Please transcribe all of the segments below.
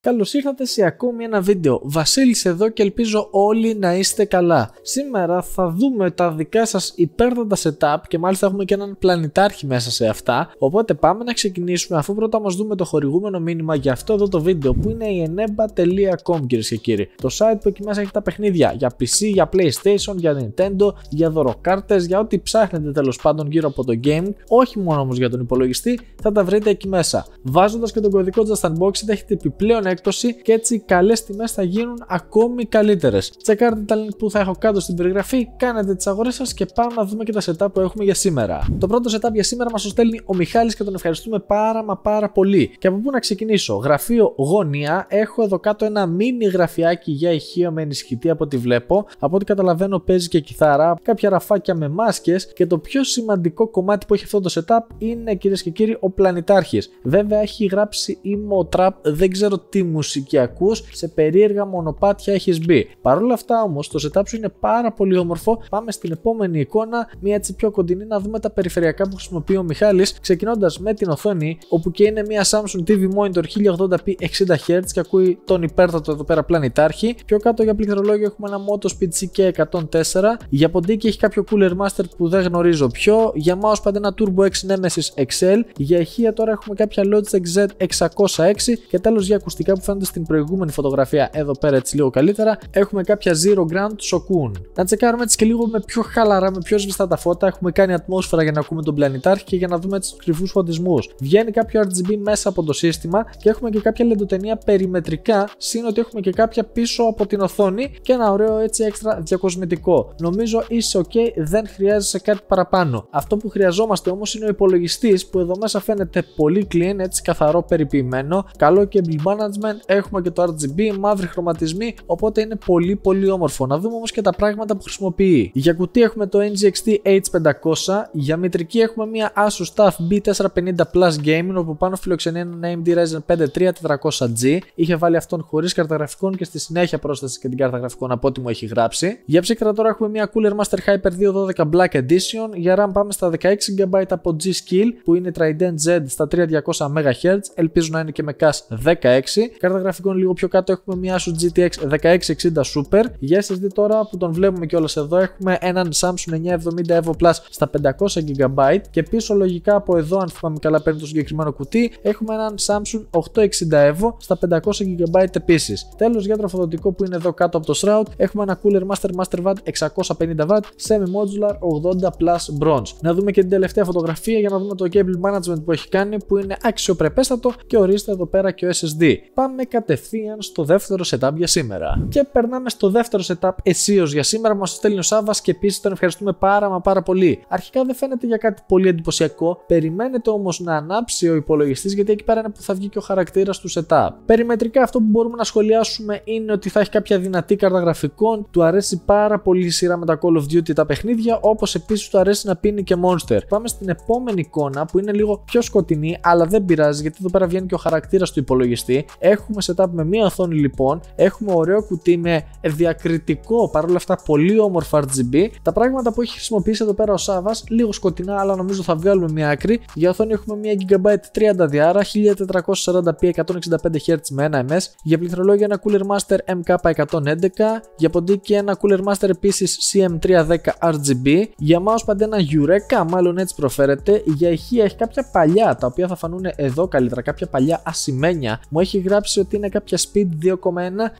Καλώς ήρθατε σε ακόμη ένα βίντεο. Βασίλης εδώ και ελπίζω όλοι να είστε καλά. Σήμερα θα δούμε τα δικά σας υπέρτατα setup και μάλιστα έχουμε και έναν πλανητάρχη μέσα σε αυτά. Οπότε πάμε να ξεκινήσουμε αφού πρώτα μα δούμε το χορηγούμενο μήνυμα για αυτό εδώ το βίντεο που είναι η eneba.com κυρίες και κύριοι. Το site που εκεί μέσα έχει τα παιχνίδια για PC, για PlayStation, για Nintendo, για δωροκάρτες, για ό,τι ψάχνετε τέλος πάντων γύρω από το game. Όχι μόνο όμως για τον υπολογιστή, θα τα βρείτε εκεί μέσα. Βάζοντας και τον κωδικό Just θα έχετε επιπλέον έκπτωση και έτσι οι καλές τιμές θα γίνουν ακόμη καλύτερες. Τσεκάρτε τα link που θα έχω κάτω στην περιγραφή, κάνετε τις αγορές σας και πάμε να δούμε και τα setup που έχουμε για σήμερα. Το πρώτο setup για σήμερα μας το στέλνει ο Μιχάλης και τον ευχαριστούμε πάρα μα πάρα πολύ. Και από πού να ξεκινήσω, γραφείο γωνία, έχω εδώ κάτω ένα μίνι γραφιάκι για ηχείο με ενισχυτή από ό,τι βλέπω. Από ό,τι καταλαβαίνω παίζει και κιθάρα, κάποια ραφάκια με μάσκες και το πιο σημαντικό κομμάτι που έχει αυτό το setup είναι κυρίες και κύριοι ο πλανητάρχης. Βέβαια έχει γράψει ήμο trap, δεν ξέρω τι τι μουσική σε περίεργα μονοπάτια έχεις μπει. Παρ' όλα αυτά όμως, το setup σου είναι πάρα πολύ όμορφο. Πάμε στην επόμενη εικόνα, μια έτσι πιο κοντινή να δούμε τα περιφερειακά που χρησιμοποιεί ο Μιχάλης, ξεκινώντας με την οθόνη, όπου και είναι μια Samsung TV monitor 1080p 60Hz και ακούει τον υπέρτατο εδώ πέρα πλανητάρχη. Πιο κάτω για πληκτρολόγιο έχουμε ένα Moto Speed CK104. Για ποντίκι έχει κάποιο Cooler Master που δεν γνωρίζω πιο. Για mouse πάντα ένα Turbo X Nemesis XL. Για ηχεία τώρα έχουμε κάποια Logitech Z606 και τέλος για ακουστικά σχετικά που φαίνονται στην προηγούμενη φωτογραφία εδώ πέρα έτσι λίγο καλύτερα. Έχουμε κάποια Zero ground σοκούν Να τσεκάρουμε έτσι και λίγο με πιο χαλαρά, με πιο σβηστά τα φώτα. Έχουμε κάνει ατμόσφαιρα για να ακούμε τον πλανητάρχη και για να δούμε έτσι τους κρυφούς φωτισμούς. Βγαίνει κάποιο RGB μέσα από το σύστημα και έχουμε και κάποια λεντοτενία περιμετρικά, σύν ότι έχουμε και κάποια πίσω από την οθόνη και ένα ωραίο έτσι έξτρα διακοσμητικό. Νομίζω είσαι ok, δεν χρειάζεσαι κάτι παραπάνω. Αυτό που χρειαζόμαστε όμως είναι ο υπολογιστής που εδώ μέσα φαίνεται πολύ clean, έτσι καθαρό περιποιημένο, καλό και management management, έχουμε και το RGB, μαύροι χρωματισμοί, οπότε είναι πολύ πολύ όμορφο. Να δούμε όμως και τα πράγματα που χρησιμοποιεί. Για κουτί έχουμε το NGXT H500, για μητρική έχουμε μια Asus TUF B450 Plus Gaming, όπου πάνω φιλοξενεί ένα AMD Ryzen 5 3400G. Είχε βάλει αυτόν χωρίς καρταγραφικών και στη συνέχεια πρόσθεσε και την κάρτα από ό,τι μου έχει γράψει. Για ψύκτρα τώρα έχουμε μια Cooler Master Hyper 212 Black Edition, για RAM πάμε στα 16GB από G-Skill, που είναι Trident Z στα 3200 MHz, ελπίζω να είναι και με CAS 16 Κάρτα γραφικών λίγο πιο κάτω έχουμε μια Asus GTX 1660 Super. Για SSD τώρα που τον βλέπουμε κιόλας εδώ έχουμε έναν Samsung 970 Evo Plus στα 500 GB και πίσω λογικά από εδώ αν θυμάμαι καλά παίρνει το συγκεκριμένο κουτί έχουμε έναν Samsung 860 Evo στα 500 GB επίσης. Τέλος για τροφοδοτικό που είναι εδώ κάτω από το Shroud έχουμε ένα Cooler Master Master Watt 650W Semi Modular 80 Plus Bronze. Να δούμε και την τελευταία φωτογραφία για να δούμε το cable management που έχει κάνει που είναι αξιοπρεπέστατο και ορίστε εδώ πέρα και ο SSD πάμε κατευθείαν στο δεύτερο setup για σήμερα. Και περνάμε στο δεύτερο setup αισίως για σήμερα μας το στέλνει ο Σάβα και επίσης τον ευχαριστούμε πάρα μα πάρα πολύ. Αρχικά δεν φαίνεται για κάτι πολύ εντυπωσιακό, περιμένετε όμως να ανάψει ο υπολογιστής γιατί εκεί πέρα είναι που θα βγει και ο χαρακτήρας του setup. Περιμετρικά αυτό που μπορούμε να σχολιάσουμε είναι ότι θα έχει κάποια δυνατή κάρτα γραφικών, του αρέσει πάρα πολύ η σειρά με τα Call of Duty τα παιχνίδια, όπως επίσης του αρέσει να πίνει και Monster. Πάμε στην επόμενη εικόνα που είναι λίγο πιο σκοτεινή, αλλά δεν πειράζει γιατί εδώ πέρα βγαίνει και ο χαρακτήρας του υπολογιστή. Έχουμε setup με μία οθόνη λοιπόν. Έχουμε ωραίο κουτί με διακριτικό παρόλα αυτά πολύ όμορφο RGB. Τα πράγματα που έχει χρησιμοποιήσει εδώ πέρα ο Σάβας, λίγο σκοτεινά, αλλά νομίζω θα βγάλουμε μία άκρη. Για οθόνη έχουμε μία GB 30 διάρα, 1440p 165Hz με 1 MS. Για πληκτρολόγια ένα Cooler Master MK111. Για ποντίκι ένα Cooler Master επίσης CM310 RGB. Για πάντα ένα Eureka, μάλλον έτσι προφέρεται. Για ηχεία έχει κάποια παλιά τα οποία θα φανούν εδώ καλύτερα, κάποια παλιά ασημένια. Μου έχει γράψει ότι είναι κάποια speed 2,1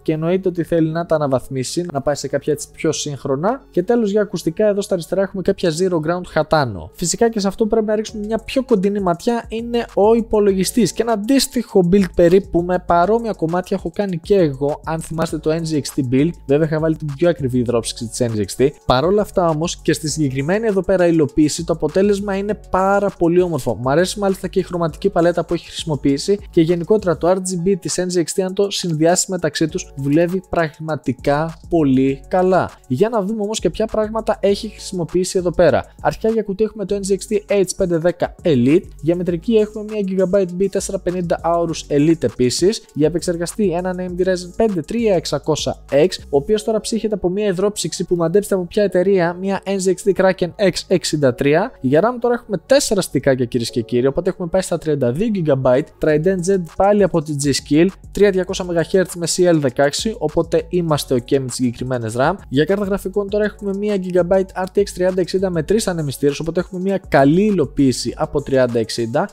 και εννοείται ότι θέλει να τα αναβαθμίσει, να πάει σε κάποια έτσι πιο σύγχρονα. Και τέλος για ακουστικά, εδώ στα αριστερά έχουμε κάποια Zero Ground χατάνο. Φυσικά και σε αυτό πρέπει να ρίξουμε μια πιο κοντινή ματιά είναι ο υπολογιστής και ένα αντίστοιχο build περίπου με παρόμοια κομμάτια έχω κάνει και εγώ. Αν θυμάστε το NGXT build, βέβαια είχα βάλει την πιο ακριβή υδρόψυξη τη NGXT. Παρόλα αυτά όμως και στη συγκεκριμένη εδώ πέρα υλοποίηση το αποτέλεσμα είναι πάρα πολύ όμορφο. Μ' αρέσει μάλιστα και η χρωματική παλέτα που έχει χρησιμοποιήσει και γενικότερα το RGB Της NZXT αν το συνδυάσεις μεταξύ τους δουλεύει πραγματικά πολύ καλά. Για να δούμε όμως και ποια πράγματα έχει χρησιμοποιήσει εδώ πέρα. Αρχικά για κουτί έχουμε το NZXT H510 Elite, για μετρική έχουμε μια GB B450 Aorus Elite επίσης, για επεξεργαστή ένα AMD Ryzen 5 3600X, ο οποίος τώρα ψύχεται από μια υδρόψυξη που μαντέψτε από ποια εταιρεία, μια NZXT Kraken X63, για RAM τώρα έχουμε 4 στικάκια κυρίες και κύριοι, οπότε έχουμε πάει στα 32GB, Trident Z πάλι από τη g skill, 3200 MHz με CL16, οπότε είμαστε ok με τις συγκεκριμένες RAM. Για κάρτα γραφικών τώρα έχουμε μια GB RTX 3060 με 3 ανεμιστήρες, οπότε έχουμε μια καλή υλοποίηση από 3060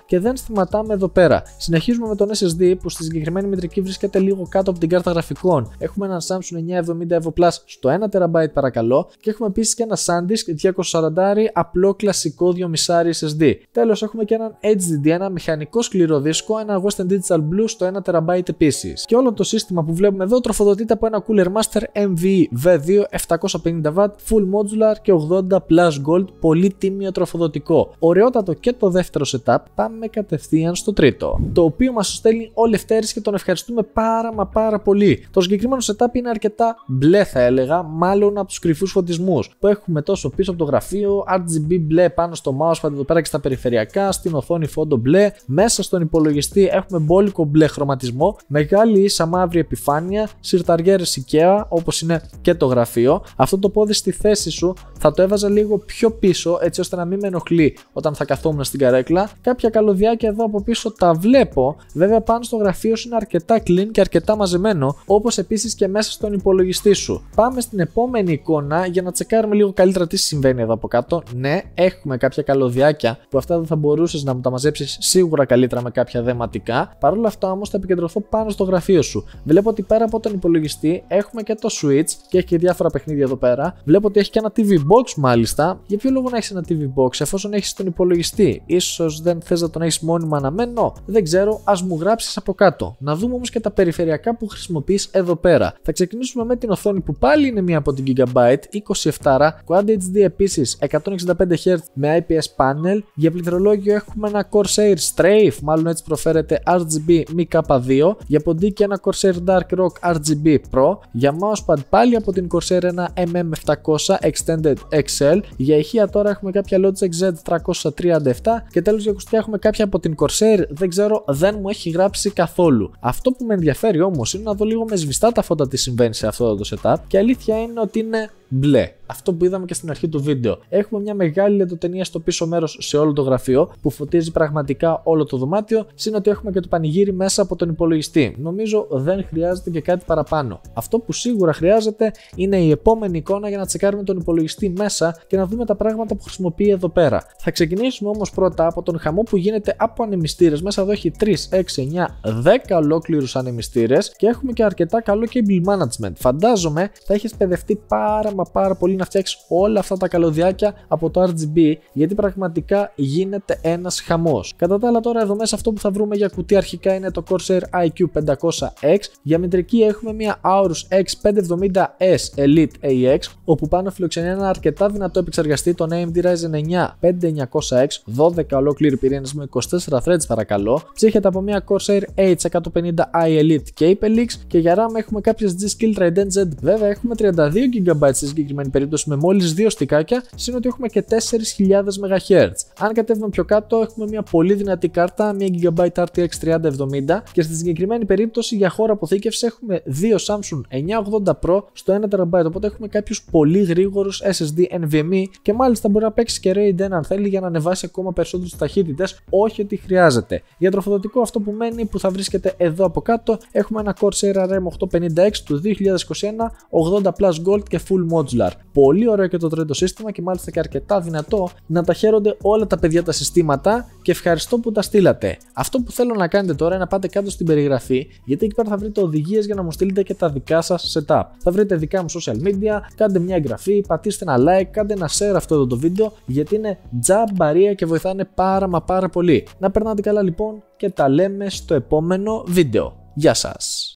και δεν σταματάμε εδώ πέρα. Συνεχίζουμε με τον SSD που στη συγκεκριμένη μετρική βρίσκεται λίγο κάτω από την κάρτα γραφικών. Έχουμε ένα Samsung 970 Evo Plus στο 1TB παρακαλώ και έχουμε επίσης και ένα SanDisk 240 απλό κλασικό 2.5 SSD. Τέλος έχουμε και έναν HDD, ένα μηχανικό σκληρό δίσκο, ένα Western Digital Blue στο 1TB gb επίσης. Και όλο το σύστημα που βλέπουμε εδώ τροφοδοτείται από ένα Cooler Master MVE V2 750W Full Modular και 80 Plus Gold, πολύ τίμιο τροφοδοτικό. Ωραιότατο και το δεύτερο setup, πάμε κατευθείαν στο τρίτο. Το οποίο μας στέλνει ο Λευτέρη και τον ευχαριστούμε πάρα μα πάρα πολύ. Το συγκεκριμένο setup είναι αρκετά μπλε, θα έλεγα, μάλλον από τους κρυφούς φωτισμούς που έχουμε τόσο πίσω από το γραφείο, RGB μπλε πάνω στο mousepad εδώ πέρα και στα περιφερειακά, στην οθόνη φόντο μπλε. Μέσα στον υπολογιστή έχουμε μπόλικο μπλε χρωματισμό μεγάλη ίσα μαύρη επιφάνεια, σιρταριέρε IKEA όπως είναι και το γραφείο. Αυτό το πόδι στη θέση σου θα το έβαζα λίγο πιο πίσω έτσι ώστε να μην με ενοχλεί όταν θα καθόμουν στην καρέκλα. Κάποια καλωδιάκια εδώ από πίσω τα βλέπω. Βέβαια πάνω στο γραφείο σου είναι αρκετά clean και αρκετά μαζεμένο, όπως επίσης και μέσα στον υπολογιστή σου. Πάμε στην επόμενη εικόνα για να τσεκάρουμε λίγο καλύτερα τι συμβαίνει εδώ από κάτω. Ναι, έχουμε κάποια καλωδιάκια που αυτά δεν θα μπορούσες να μου τα μαζέψεις σίγουρα καλύτερα με κάποια δεματικά. Παρ' όλα αυτά όμως θα επικεντρωθούμε πάνω στο γραφείο σου. Βλέπω ότι πέρα από τον υπολογιστή έχουμε και το Switch και έχει και διάφορα παιχνίδια εδώ πέρα. Βλέπω ότι έχει και ένα TV Box μάλιστα. Για ποιο λόγο να έχεις ένα TV Box εφόσον έχεις τον υπολογιστή, ίσως δεν θες να τον έχεις μόνιμα αναμένο. Δεν ξέρω, ας μου γράψεις από κάτω. Να δούμε όμως και τα περιφερειακά που χρησιμοποιείς εδώ πέρα. Θα ξεκινήσουμε με την οθόνη που πάλι είναι μία από την Gigabyte 27 Quad HD επίση 165Hz με IPS panel. Για πληκτρολόγιο έχουμε ένα Corsair Strafe, μάλλον έτσι προφέρεται RGB MK2 2 για ποντίκι ένα Corsair Dark Rock RGB Pro για mousepad πάλι από την Corsair ένα MM700 Extended XL για ηχεία τώρα έχουμε κάποια Logitech Z337 και τέλος για ακουστικά έχουμε κάποια από την Corsair δεν ξέρω δεν μου έχει γράψει καθόλου αυτό που με ενδιαφέρει όμως είναι να δω λίγο με σβηστά τα φώτα τι συμβαίνει σε αυτό το setup και αλήθεια είναι ότι είναι μπλε. Αυτό που είδαμε και στην αρχή του βίντεο. Έχουμε μια μεγάλη λεντοτενία στο πίσω μέρος σε όλο το γραφείο που φωτίζει πραγματικά όλο το δωμάτιο, σύν ότι έχουμε και το πανηγύρι μέσα από τον υπολογιστή. Νομίζω δεν χρειάζεται και κάτι παραπάνω. Αυτό που σίγουρα χρειάζεται είναι η επόμενη εικόνα για να τσεκάρουμε τον υπολογιστή μέσα και να δούμε τα πράγματα που χρησιμοποιεί εδώ πέρα. Θα ξεκινήσουμε όμως πρώτα από τον χαμό που γίνεται από ανεμιστήρες. Μέσα εδώ έχει 3, 6, 9, 10 ολόκληρους ανεμιστήρες και έχουμε και αρκετά καλό cable management. Φαντάζομαι θα έχεις παιδευτεί πάρα πάρα πολύ να φτιάξεις όλα αυτά τα καλωδιάκια από το RGB, γιατί πραγματικά γίνεται ένας χαμός. Κατά τα άλλα, τώρα εδώ μέσα αυτό που θα βρούμε για κουτί αρχικά είναι το Corsair IQ 500X. Για μητρική έχουμε μια Aorus X570S Elite AX, όπου πάνω φιλοξενεί ένα αρκετά δυνατό επεξεργαστή, τον AMD Ryzen 9 5900X, 12 ολόκληρη πυρήνες με 24 threads παρακαλώ. ψήχεται από μια Corsair H150i Elite Cape Elix και για RAM έχουμε κάποιες G-Skill Trident Z. Βέβαια έχουμε 32 GB στη συγκεκριμένη περίπτωση με μόλις δύο στικάκια, είναι ότι έχουμε και 4.000 MHz. Αν κατέβουμε πιο κάτω, έχουμε μια πολύ δυνατή κάρτα, 1 GB RTX 3070 και στη συγκεκριμένη περίπτωση για χώρο αποθήκευσης έχουμε δύο Samsung 980 Pro στο 1 TB. Οπότε έχουμε κάποιους πολύ γρήγορους SSD NVMe και μάλιστα μπορεί να παίξει και RAID 1 αν θέλει για να ανεβάσει ακόμα περισσότερε ταχύτητες. Όχι ότι χρειάζεται. Για τροφοδοτικό αυτό που μένει που θα βρίσκεται εδώ από κάτω έχουμε ένα Corsair RM 856 του 2021, 80 Plus Gold και Full modular. Πολύ ωραίο και το τρίτο σύστημα και μάλιστα και αρκετά δυνατό να τα χαίρονται όλα τα παιδιά τα συστήματα και ευχαριστώ που τα στείλατε. Αυτό που θέλω να κάνετε τώρα είναι να πάτε κάτω στην περιγραφή γιατί εκεί πέρα θα βρείτε οδηγίες για να μου στείλετε και τα δικά σας setup. Θα βρείτε δικά μου social media, κάντε μια εγγραφή, πατήστε ένα like, κάντε ένα share αυτό εδώ το βίντεο γιατί είναι τζαμπαρία και βοηθάνε πάρα μα πάρα πολύ. Να περνάτε καλά λοιπόν και τα λέμε στο επόμενο βίντεο. Γεια σας!